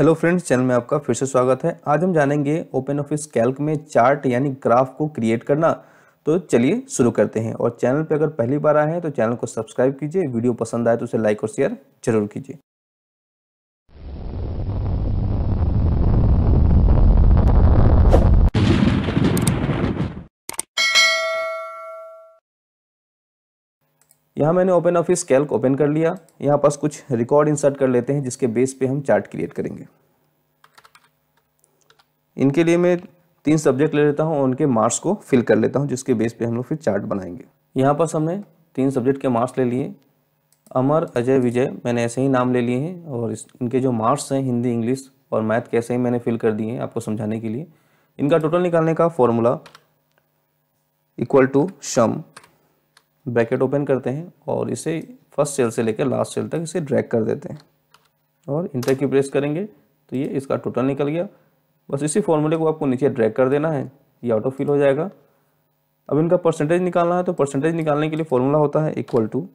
hello friends channel में आपका फिर से स्वागत है आज हम जानेंगे ओपन ऑफिस कैल्क में चार्ट यानी ग्राफ को क्रिएट करना तो चलिए शुरू करते हैं और चैनल पर अगर पहली बार आए हैं तो चैनल को सब्सक्राइब कीजिए वीडियो पसंद आए तो उसे लाइक और शेयर जरूर कीजिए यहाँ मैंने ओपन ऑफिस कैल्क ओपन कर लिया यहाँ पास कुछ रिकॉर्ड इंसर्ट कर लेते हैं जिसके बेस पे हम चार्ट क्रिएट करेंगे इनके लिए मैं तीन सब्जेक्ट ले लेता हूँ और उनके मार्क्स को फिल कर लेता हूँ जिसके बेस पे हम लोग फिर चार्ट बनाएंगे यहाँ पास हमने तीन सब्जेक्ट के मार्क्स ले लिए अमर अजय विजय मैंने ऐसे ही नाम ले लिए हैं और इनके जो मार्क्स हैं हिंदी इंग्लिश और मैथ कैसे ही मैंने फिल कर दिए हैं आपको समझाने के लिए इनका टोटल निकालने का formula equal to sum bracket open करते हैं और इसे फर्स्ट सेल से लेकर लास्ट सेल तक इसे ड्रैग कर देते हैं और इंटर की प्रेस करेंगे तो ये इसका टोटल निकल गया बस इसी फॉर्मूले को आपको नीचे ड्रैग कर देना है ये ऑटो फिल हो जाएगा अब इनका परसेंटेज निकालना है तो परसेंटेज निकालने के लिए फॉर्मूला होता है इक्वल टू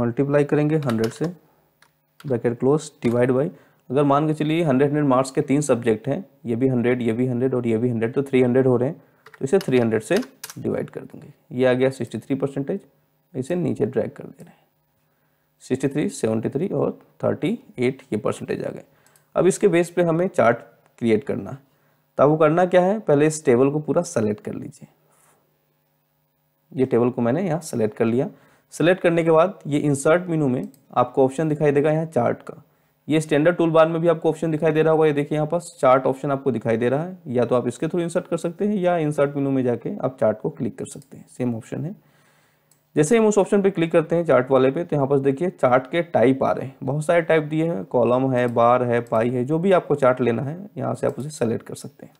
मल्टीप्लाई करेंगे हंड्रेड से ब्रैकेट क्लोज डिवाइड बाई अगर मान के चलिए हंड्रेड हंड्रेड मार्क्स के तीन सब्जेक्ट हैं ये भी हंड्रेड ये भी हंड्रेड और ये भी हंड्रेड तो थ्री हंड्रेड हो रहे हैं तो इसे थ्री हंड्रेड से डिवाइड कर देंगे ये आ गया सिक्सटी थ्री परसेंटेज इसे नीचे ड्रैग कर दे रहे हैं सिक्सटी थ्री सेवेंटी थ्री और थर्टी एट ये परसेंटेज आ गए अब इसके बेस पे हमें चार्ट क्रिएट करना है तो वो करना क्या है पहले इस टेबल को पूरा सेलेक्ट कर लीजिए ये टेबल को मैंने यहाँ सेलेक्ट कर लिया सेलेक्ट करने के बाद ये इंसर्ट मीनू में आपको ऑप्शन दिखाई देगा यहाँ चार्ट का ये स्टैंडर्ड टूल बार में भी आपको ऑप्शन दिखाई दे रहा होगा ये देखिए यहाँ पास चार्ट ऑप्शन आपको दिखाई दे रहा है या तो आप इसके थ्रू इंसर्ट कर सकते हैं या इंसर्ट मेनू में जाके आप चार्ट को क्लिक कर सकते हैं सेम ऑप्शन है जैसे हम उस ऑप्शन पे क्लिक करते हैं चार्ट वाले पे तो यहाँ पास देखिए चार्ट के टाइप आ रहे हैं बहुत सारे टाइप दिए हैं कॉलम है बार है पाई है जो भी आपको चार्ट लेना है यहाँ से आप उसे सेलेक्ट कर सकते हैं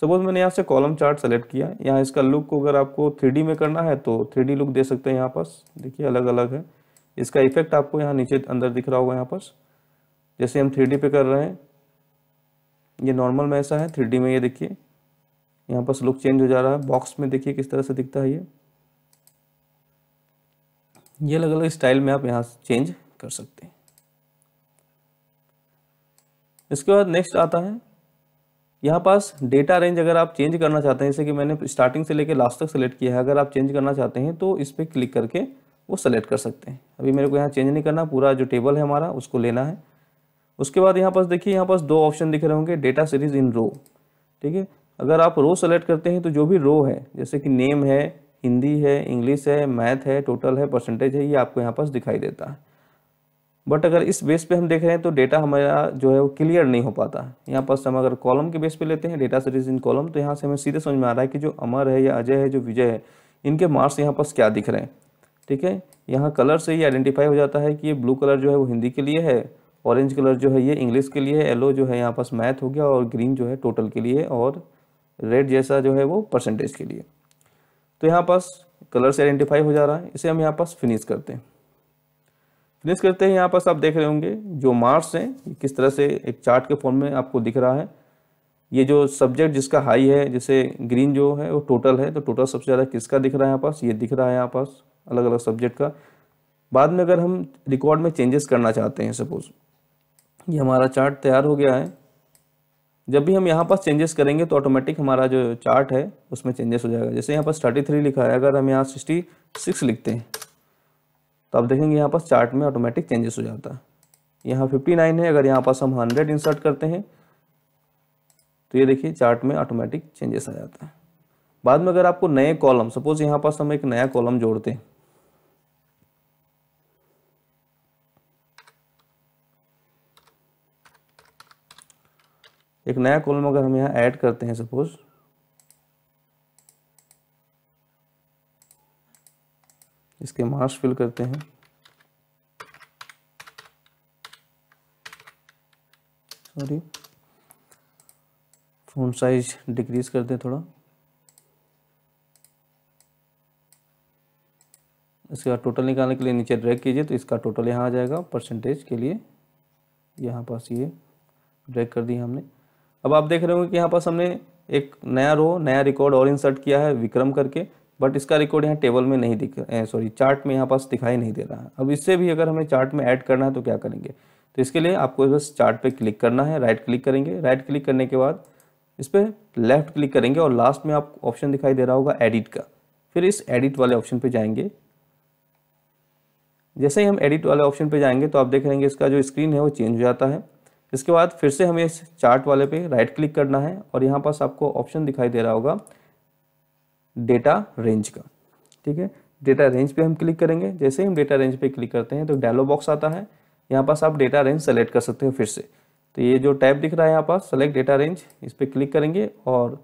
सपोज मैंने यहाँ से कॉलम चार्ट सेलेक्ट किया यहाँ इसका लुक अगर आपको थ्री में करना है तो थ्री लुक दे सकते हैं यहाँ पास देखिए अलग अलग है इसका इफेक्ट आपको यहाँ नीचे अंदर दिख रहा होगा यहाँ पास जैसे हम थ्री पे कर रहे हैं ये नॉर्मल में ऐसा है थ्री में ये देखिए यहाँ पर लुक चेंज हो जा रहा है बॉक्स में देखिए किस तरह से दिखता है ये ये अलग अलग स्टाइल में आप यहाँ चेंज कर सकते हैं इसके बाद नेक्स्ट आता है यहाँ पास डेटा रेंज अगर आप चेंज करना चाहते हैं जैसे कि मैंने स्टार्टिंग से लेकर लास्ट तक सेलेक्ट किया है अगर आप चेंज करना चाहते हैं तो इस पर क्लिक करके वो सेलेक्ट कर सकते हैं अभी मेरे को यहाँ चेंज नहीं करना पूरा जो टेबल है हमारा उसको लेना है उसके बाद यहाँ पास देखिए यहाँ पास दो ऑप्शन दिख रहे होंगे डेटा सीरीज इन रो ठीक है अगर आप रो सेलेक्ट करते हैं तो जो भी रो है जैसे कि नेम है हिंदी है इंग्लिश है मैथ है टोटल है परसेंटेज है ये आपको यहाँ पास दिखाई देता है बट अगर इस बेस पे हम देख रहे हैं तो डेटा हमारा जो है वो क्लियर नहीं हो पाता यहाँ पास हम अगर कॉलम के बेस पे लेते हैं डेटा सीरीज इन कॉलम तो यहाँ से हमें सीधे समझ में आ रहा है कि जो अमर है या अजय है जो विजय है इनके मार्क्स यहाँ पास क्या दिख रहे हैं ठीक है यहाँ कलर से ही आइडेंटिफाई हो जाता है कि ये ब्लू कलर जो है वो हिंदी के लिए है ऑरेंज कलर जो है ये इंग्लिश के लिए है येलो जो है यहाँ पास मैथ हो गया और ग्रीन जो है टोटल के लिए और रेड जैसा जो है वो परसेंटेज के लिए तो यहाँ पास कलर से आइडेंटिफाई हो जा रहा है इसे हम यहाँ पास फिनिश करते हैं फिनिश करते हैं यहाँ पास आप देख रहे होंगे जो मार्क्स हैं किस तरह से एक चार्ट के फॉर्म में आपको दिख रहा है ये जो सब्जेक्ट जिसका हाई है जैसे ग्रीन जो है वो टोटल है तो टोटल सबसे ज़्यादा किसका दिख रहा है यहाँ पास ये दिख रहा है यहाँ पास अलग अलग सब्जेक्ट का बाद में अगर हम रिकॉर्ड में चेंजेस करना चाहते हैं सपोज़ ये हमारा चार्ट तैयार हो गया है जब भी हम यहाँ पर चेंजेस करेंगे तो ऑटोमेटिक हमारा जो चार्ट है उसमें चेंजेस हो जाएगा जैसे यहाँ पर थर्टी थ्री लिखा है अगर हम यहाँ सिक्सटी सिक्स लिखते हैं तो आप देखेंगे यहाँ पर चार्ट में ऑटोमेटिक चेंजेस हो जाता है यहाँ फिफ्टी नाइन है अगर यहाँ पास हम हंड्रेड इंसर्ट करते हैं तो ये देखिए चार्ट में ऑटोमेटिक चेंजेस आ जाता है बाद में अगर आपको नए कॉलम सपोज यहाँ पास हम एक नया कॉलम जोड़ते हैं एक नया कॉलम अगर हम यहाँ ऐड करते हैं सपोज इसके मार्क्स फिल करते हैं सॉरी फोन साइज डिक्रीज करते हैं थोड़ा इसका टोटल निकालने के लिए नीचे ड्रैग कीजिए तो इसका टोटल यहाँ आ जाएगा परसेंटेज के लिए यहाँ पास ये ड्रैग कर दिया हमने अब आप देख रहे होंगे कि यहाँ पास हमने एक नया रो नया रिकॉर्ड और इंसर्ट किया है विक्रम करके बट इसका रिकॉर्ड यहाँ टेबल में नहीं दिख सॉरी चार्ट में यहाँ पास दिखाई नहीं दे रहा है अब इससे भी अगर हमें चार्ट में ऐड करना है तो क्या करेंगे तो इसके लिए आपको बस चार्ट पे क्लिक करना है राइट क्लिक करेंगे राइट क्लिक करने के बाद इस पर लेफ्ट क्लिक करेंगे और लास्ट में आपको ऑप्शन दिखाई दे रहा होगा एडिट का फिर इस एडिट वाले ऑप्शन पर जाएंगे जैसे ही हम एडिट वाले ऑप्शन पर जाएंगे तो आप देख हैं इसका जो स्क्रीन है वो चेंज हो जाता है इसके बाद फिर से हमें इस चार्ट वाले पे राइट क्लिक करना है और यहाँ पास आपको ऑप्शन दिखाई दे रहा होगा डेटा रेंज का ठीक है डेटा रेंज पे हम क्लिक करेंगे जैसे ही हम डेटा रेंज पे क्लिक करते हैं तो डायलॉग बॉक्स आता है यहाँ पास आप डेटा रेंज सेलेक्ट कर सकते हो फिर से तो ये जो टैब दिख रहा है यहाँ पास सेलेक्ट डेटा रेंज इस पर क्लिक करेंगे और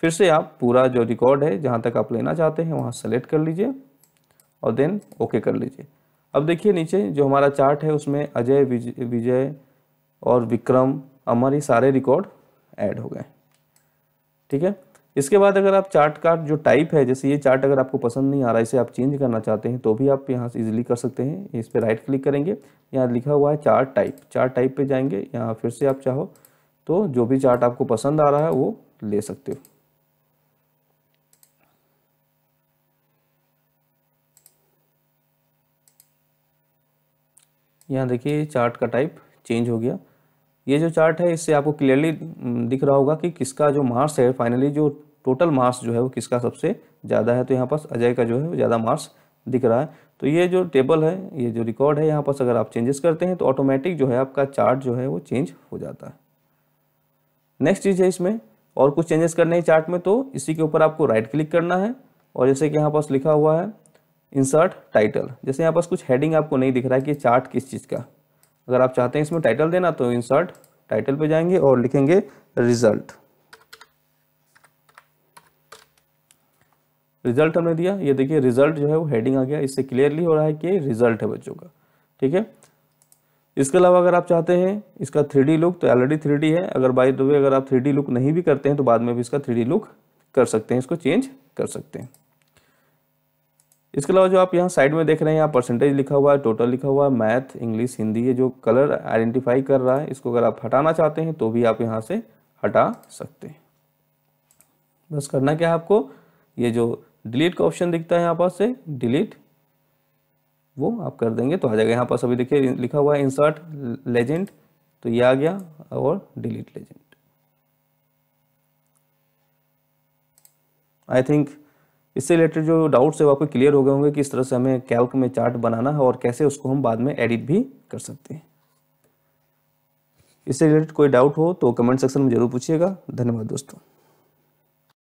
फिर से आप पूरा जो रिकॉर्ड है जहाँ तक आप लेना चाहते हैं वहाँ सेलेक्ट कर लीजिए और देन ओके कर लीजिए अब देखिए नीचे जो हमारा चार्ट है उसमें अजय विजय और विक्रम अमर ये सारे रिकॉर्ड ऐड हो गए ठीक है इसके बाद अगर आप चार्ट का जो टाइप है जैसे ये चार्ट अगर आपको पसंद नहीं आ रहा इसे आप चेंज करना चाहते हैं तो भी आप यहाँ से इजीली कर सकते हैं इस पर राइट क्लिक करेंगे यहाँ लिखा हुआ है चार्ट टाइप चार्ट टाइप पे जाएंगे यहाँ फिर से आप चाहो तो जो भी चार्ट आपको पसंद आ रहा है वो ले सकते हो यहाँ देखिए चार्ट का टाइप चेंज हो गया ये जो चार्ट है इससे आपको क्लियरली दिख रहा होगा कि किसका जो मार्क्स है फाइनली जो टोटल मार्क्स जो है वो किसका सबसे ज़्यादा है तो यहाँ पास अजय का जो है वो ज़्यादा मार्क्स दिख रहा है तो ये जो टेबल है ये जो रिकॉर्ड है यहाँ पास अगर आप चेंजेस करते हैं तो ऑटोमेटिक जो है आपका चार्ट जो है वो चेंज हो जाता है नेक्स्ट चीज़ है इसमें और कुछ चेंजेस करने हैं चार्ट में तो इसी के ऊपर आपको राइट क्लिक करना है और जैसे कि यहाँ पास लिखा हुआ है इंसर्ट टाइटल जैसे यहाँ पास कुछ हेडिंग आपको नहीं दिख रहा है कि चार्ट किस चीज़ का अगर आप चाहते हैं इसमें टाइटल देना तो इंसर्ट टाइटल पे जाएंगे और लिखेंगे रिजल्ट रिजल्ट हमने दिया ये देखिए रिजल्ट जो है वो हेडिंग आ गया इससे क्लियरली हो रहा है कि रिजल्ट है बच्चों का ठीक है इसके अलावा अगर आप चाहते हैं इसका थ्री लुक तो ऑलरेडी थ्री है अगर बाई दो अगर आप थ्री लुक नहीं भी करते हैं तो बाद में भी इसका थ्री लुक कर सकते हैं इसको चेंज कर सकते हैं इसके अलावा जो आप यहाँ साइड में देख रहे हैं यहाँ परसेंटेज लिखा हुआ है टोटल लिखा हुआ है मैथ इंग्लिश हिंदी ये जो कलर आइडेंटिफाई कर रहा है इसको अगर आप हटाना चाहते हैं तो भी आप यहाँ से हटा सकते हैं बस करना क्या है आपको ये जो डिलीट का ऑप्शन दिखता है यहाँ पास से डिलीट वो आप कर देंगे तो आ जाएगा यहाँ पास अभी देखिए लिखा हुआ है इंसर्ट लेजेंड तो ये आ गया और डिलीट लेजेंड आई थिंक इससे रिलेटेड जो डाउट्स है वो आपको क्लियर हो गए होंगे कि इस तरह से हमें कैल्क में चार्ट बनाना है और कैसे उसको हम बाद में एडिट भी कर सकते हैं इससे रिलेटेड कोई डाउट हो तो कमेंट सेक्शन में जरूर पूछिएगा धन्यवाद दोस्तों